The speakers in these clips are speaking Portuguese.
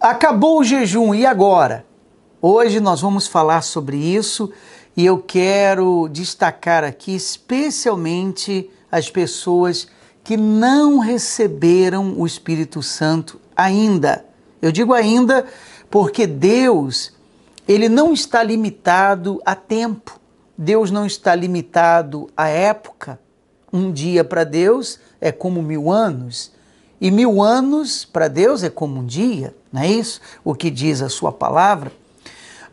Acabou o jejum e agora? Hoje nós vamos falar sobre isso e eu quero destacar aqui especialmente as pessoas que não receberam o Espírito Santo ainda. Eu digo ainda porque Deus, ele não está limitado a tempo. Deus não está limitado à época. Um dia para Deus é como mil anos. E mil anos para Deus é como um dia, não é isso? O que diz a sua palavra.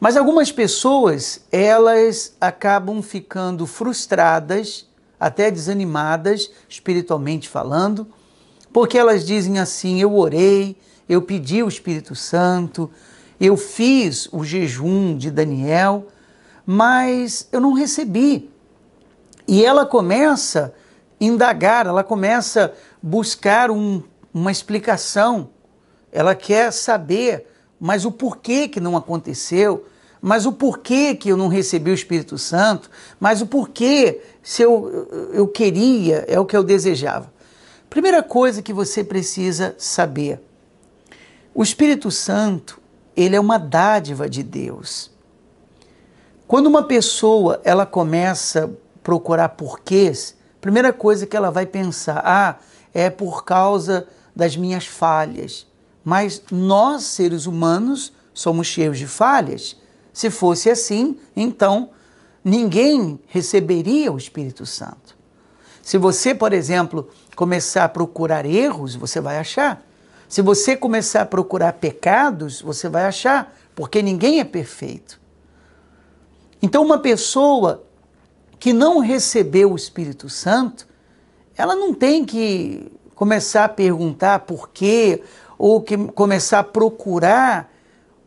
Mas algumas pessoas, elas acabam ficando frustradas, até desanimadas, espiritualmente falando, porque elas dizem assim: eu orei, eu pedi o Espírito Santo, eu fiz o jejum de Daniel, mas eu não recebi. E ela começa a indagar, ela começa a buscar um uma explicação, ela quer saber, mas o porquê que não aconteceu, mas o porquê que eu não recebi o Espírito Santo, mas o porquê se eu, eu queria, é o que eu desejava. Primeira coisa que você precisa saber: o Espírito Santo, ele é uma dádiva de Deus. Quando uma pessoa ela começa a procurar porquês, primeira coisa que ela vai pensar, ah, é por causa das minhas falhas. Mas nós, seres humanos, somos cheios de falhas. Se fosse assim, então ninguém receberia o Espírito Santo. Se você, por exemplo, começar a procurar erros, você vai achar. Se você começar a procurar pecados, você vai achar, porque ninguém é perfeito. Então, uma pessoa que não recebeu o Espírito Santo, ela não tem que começar a perguntar por quê, ou que começar a procurar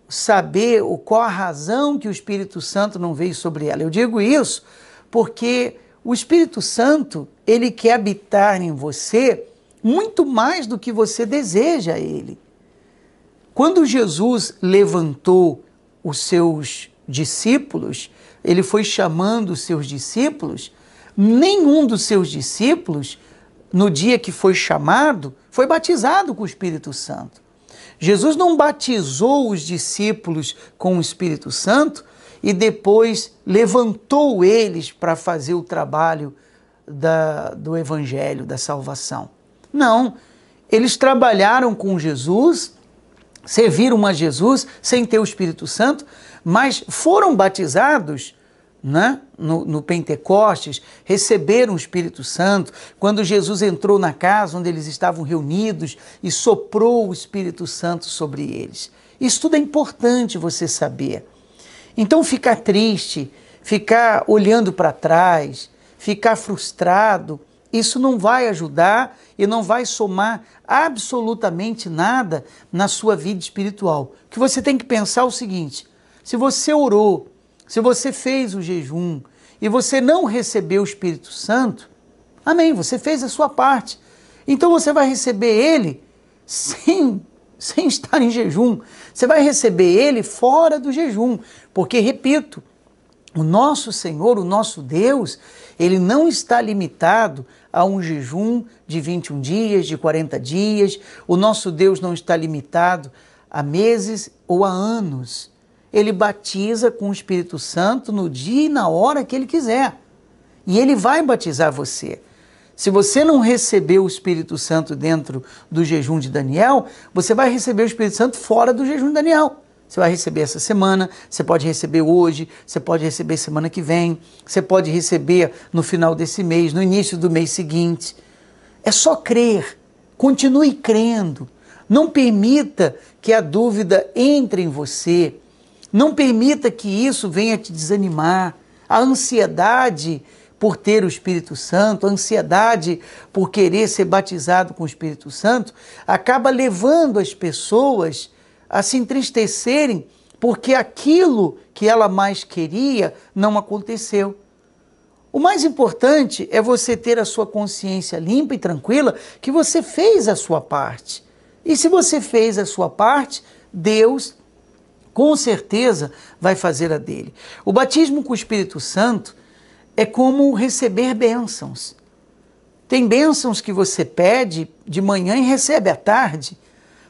saber o, qual a razão que o Espírito Santo não veio sobre ela. Eu digo isso porque o Espírito Santo, ele quer habitar em você muito mais do que você deseja a ele. Quando Jesus levantou os seus discípulos, ele foi chamando os seus discípulos, nenhum dos seus discípulos no dia que foi chamado, foi batizado com o Espírito Santo. Jesus não batizou os discípulos com o Espírito Santo e depois levantou eles para fazer o trabalho da, do Evangelho, da salvação. Não. Eles trabalharam com Jesus, serviram a Jesus sem ter o Espírito Santo, mas foram batizados né? no, no Pentecostes, receberam o Espírito Santo, quando Jesus entrou na casa onde eles estavam reunidos e soprou o Espírito Santo sobre eles. Isso tudo é importante você saber. Então, ficar triste, ficar olhando para trás, ficar frustrado, isso não vai ajudar e não vai somar absolutamente nada na sua vida espiritual. O que você tem que pensar é o seguinte: se você orou, se você fez o jejum e você não recebeu o Espírito Santo, amém, você fez a sua parte. Então você vai receber ele sem, sem estar em jejum. Você vai receber ele fora do jejum. Porque, repito, o nosso Senhor, o nosso Deus, ele não está limitado a um jejum de 21 dias, de 40 dias. O nosso Deus não está limitado a meses ou a anos ele batiza com o Espírito Santo no dia e na hora que ele quiser. E ele vai batizar você. Se você não recebeu o Espírito Santo dentro do jejum de Daniel, você vai receber o Espírito Santo fora do jejum de Daniel. Você vai receber essa semana, você pode receber hoje, você pode receber semana que vem, você pode receber no final desse mês, no início do mês seguinte. É só crer. Continue crendo. Não permita que a dúvida entre em você não permita que isso venha te desanimar. A ansiedade por ter o Espírito Santo, a ansiedade por querer ser batizado com o Espírito Santo, acaba levando as pessoas a se entristecerem porque aquilo que ela mais queria não aconteceu. O mais importante é você ter a sua consciência limpa e tranquila que você fez a sua parte. E se você fez a sua parte, Deus com certeza vai fazer a dele. O batismo com o Espírito Santo é como receber bênçãos. Tem bênçãos que você pede de manhã e recebe à tarde.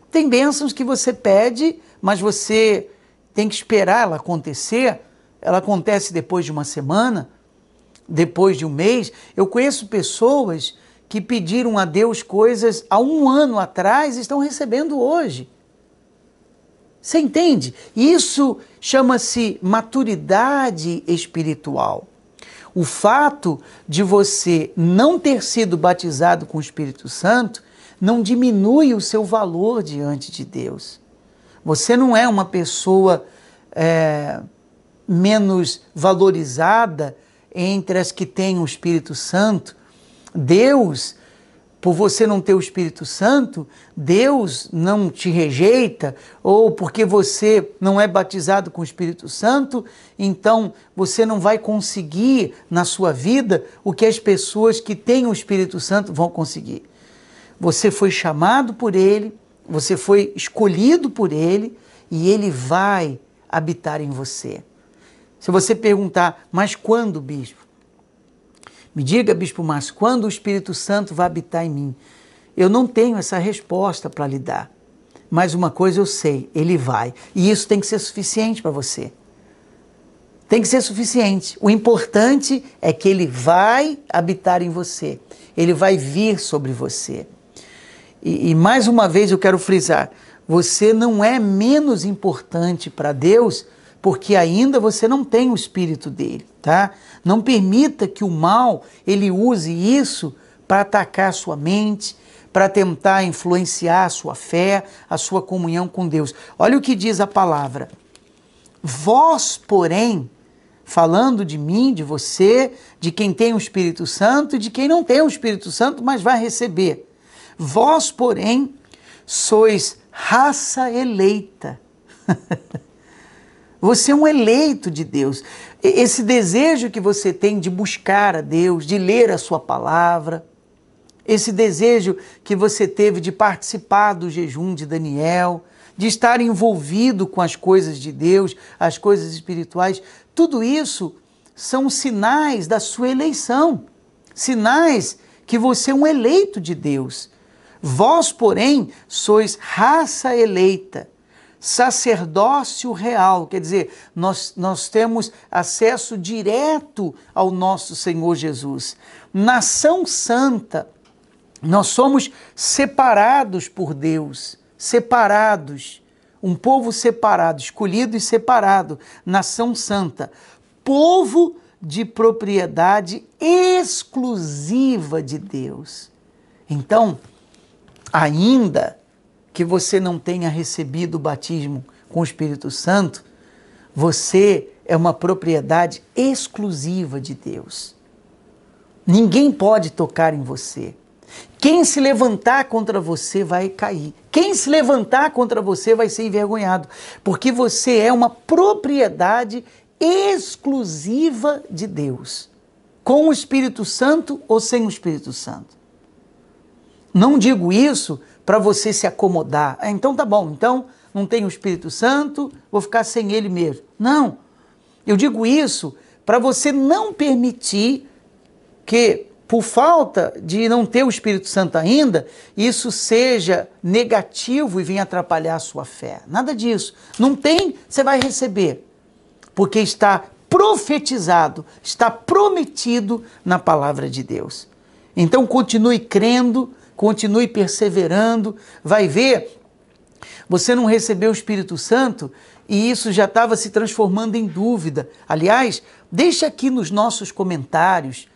Tem bênçãos que você pede, mas você tem que esperar ela acontecer. Ela acontece depois de uma semana, depois de um mês. Eu conheço pessoas que pediram a Deus coisas há um ano atrás e estão recebendo hoje. Você entende? Isso chama-se maturidade espiritual. O fato de você não ter sido batizado com o Espírito Santo não diminui o seu valor diante de Deus. Você não é uma pessoa é, menos valorizada entre as que têm o Espírito Santo. Deus por você não ter o Espírito Santo, Deus não te rejeita, ou porque você não é batizado com o Espírito Santo, então você não vai conseguir na sua vida o que as pessoas que têm o Espírito Santo vão conseguir. Você foi chamado por Ele, você foi escolhido por Ele, e Ele vai habitar em você. Se você perguntar, mas quando, bispo? Me diga, Bispo Márcio, quando o Espírito Santo vai habitar em mim? Eu não tenho essa resposta para lhe dar. Mas uma coisa eu sei, ele vai. E isso tem que ser suficiente para você. Tem que ser suficiente. O importante é que ele vai habitar em você. Ele vai vir sobre você. E, e mais uma vez eu quero frisar: você não é menos importante para Deus porque ainda você não tem o espírito dele, tá? Não permita que o mal ele use isso para atacar a sua mente, para tentar influenciar a sua fé, a sua comunhão com Deus. Olha o que diz a palavra. Vós, porém, falando de mim, de você, de quem tem o Espírito Santo e de quem não tem o Espírito Santo, mas vai receber. Vós, porém, sois raça eleita. Você é um eleito de Deus. Esse desejo que você tem de buscar a Deus, de ler a sua palavra, esse desejo que você teve de participar do jejum de Daniel, de estar envolvido com as coisas de Deus, as coisas espirituais, tudo isso são sinais da sua eleição, sinais que você é um eleito de Deus. Vós, porém, sois raça eleita sacerdócio real, quer dizer, nós, nós temos acesso direto ao nosso Senhor Jesus. Nação santa, nós somos separados por Deus, separados, um povo separado, escolhido e separado, nação santa, povo de propriedade exclusiva de Deus. Então, ainda que você não tenha recebido o batismo com o Espírito Santo, você é uma propriedade exclusiva de Deus. Ninguém pode tocar em você. Quem se levantar contra você vai cair. Quem se levantar contra você vai ser envergonhado, porque você é uma propriedade exclusiva de Deus, com o Espírito Santo ou sem o Espírito Santo. Não digo isso para você se acomodar. Ah, então tá bom, então não tenho o Espírito Santo, vou ficar sem ele mesmo. Não. Eu digo isso para você não permitir que, por falta de não ter o Espírito Santo ainda, isso seja negativo e venha atrapalhar a sua fé. Nada disso. Não tem, você vai receber. Porque está profetizado, está prometido na palavra de Deus. Então continue crendo, continue perseverando, vai ver, você não recebeu o Espírito Santo e isso já estava se transformando em dúvida. Aliás, deixe aqui nos nossos comentários.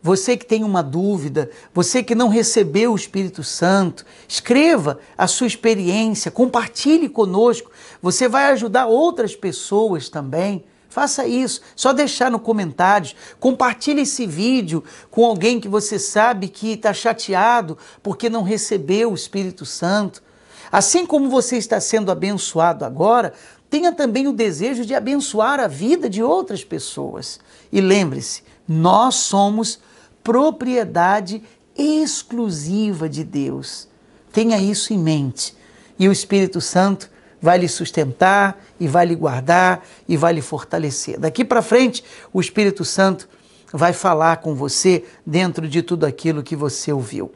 Você que tem uma dúvida, você que não recebeu o Espírito Santo, escreva a sua experiência, compartilhe conosco. Você vai ajudar outras pessoas também. Faça isso, só deixar no comentário, compartilhe esse vídeo com alguém que você sabe que está chateado porque não recebeu o Espírito Santo. Assim como você está sendo abençoado agora, tenha também o desejo de abençoar a vida de outras pessoas. E lembre-se, nós somos propriedade exclusiva de Deus. Tenha isso em mente. E o Espírito Santo vai lhe sustentar e vai lhe guardar e vai lhe fortalecer. Daqui para frente, o Espírito Santo vai falar com você dentro de tudo aquilo que você ouviu.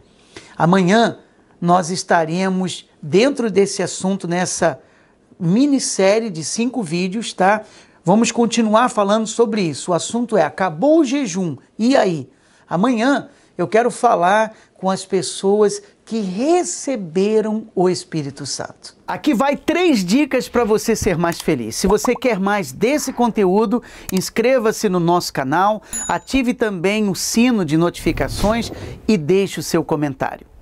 Amanhã nós estaremos dentro desse assunto nessa minissérie de cinco vídeos, tá? Vamos continuar falando sobre isso. O assunto é acabou o jejum. E aí? Amanhã eu quero falar com as pessoas que receberam o Espírito Santo. Aqui vai três dicas para você ser mais feliz. Se você quer mais desse conteúdo, inscreva-se no nosso canal, ative também o sino de notificações e deixe o seu comentário.